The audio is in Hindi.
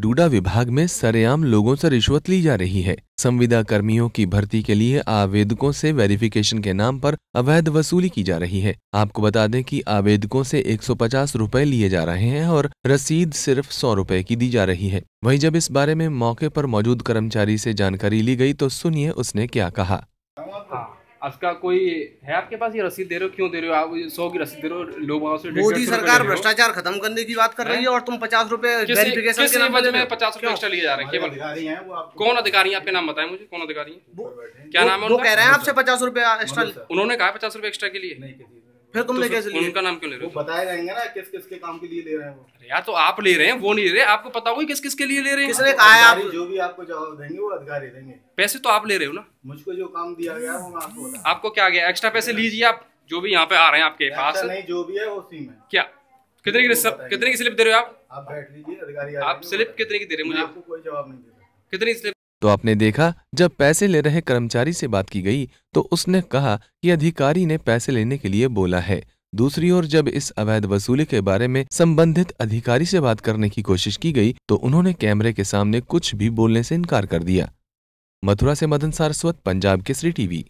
डूडा विभाग में सरेआम लोगों से रिश्वत ली जा रही है संविदा कर्मियों की भर्ती के लिए आवेदकों से वेरिफिकेशन के नाम पर अवैध वसूली की जा रही है आपको बता दें कि आवेदकों से एक सौ लिए जा रहे हैं और रसीद सिर्फ सौ रूपए की दी जा रही है वहीं जब इस बारे में मौके पर मौजूद कर्मचारी से जानकारी ली गई तो सुनिए उसने क्या कहा उसका कोई है आपके पास ये रसीद दे रहे हो क्यों दे रहे हो आप सौ की रसीद दे रहे हो लोग वहाँ से मोदी सरकार भ्रष्टाचार खत्म करने की बात कर रही है और तुम पचास रूपए के नाम पचास रूपए एक्स्ट्रा लिए जा रहे हैं केवल कौन अधिकारी आपके नाम बताए मुझे कौन अधिकारी है क्या नाम है कह रहे हैं आपसे पचास रूपए एक्स्ट्रा उन्होंने कहा पचास रूपए एक्स्ट्रा के लिए फिर तुमने तो कैसे उनका नाम क्यों ले रहे हो बताया जाएंगे ना किस किस के काम के लिए ले रहे हैं वो अरे यार तो आप ले रहे हैं वो नहीं ले रहे आपको पता होगा किस किस के लिए ले रहे हैं किसने कहा है आप जो भी आपको जवाब देंगे वो अधिकारी देंगे पैसे तो आप ले रहे हो ना मुझको जो काम दिया गया वो मैं आपको आपको क्या गया एक्स्ट्रा पैसे लीजिए आप जो भी यहाँ पे आ रहे हैं आपके पास नहीं जो भी है वो सीम है क्या कितने की कितने की स्लिप दे रहे हो आप बैठ लीजिए अधिकारी आप स्लिप कितने की दे रहे हैं मुझे आपको कोई जवाब नहीं दे रहे कितनी स्लिप तो आपने देखा जब पैसे ले रहे कर्मचारी से बात की गई तो उसने कहा कि अधिकारी ने पैसे लेने के लिए बोला है दूसरी ओर जब इस अवैध वसूली के बारे में संबंधित अधिकारी से बात करने की कोशिश की गई तो उन्होंने कैमरे के सामने कुछ भी बोलने से इनकार कर दिया मथुरा से मदन सारस्वत पंजाब के टीवी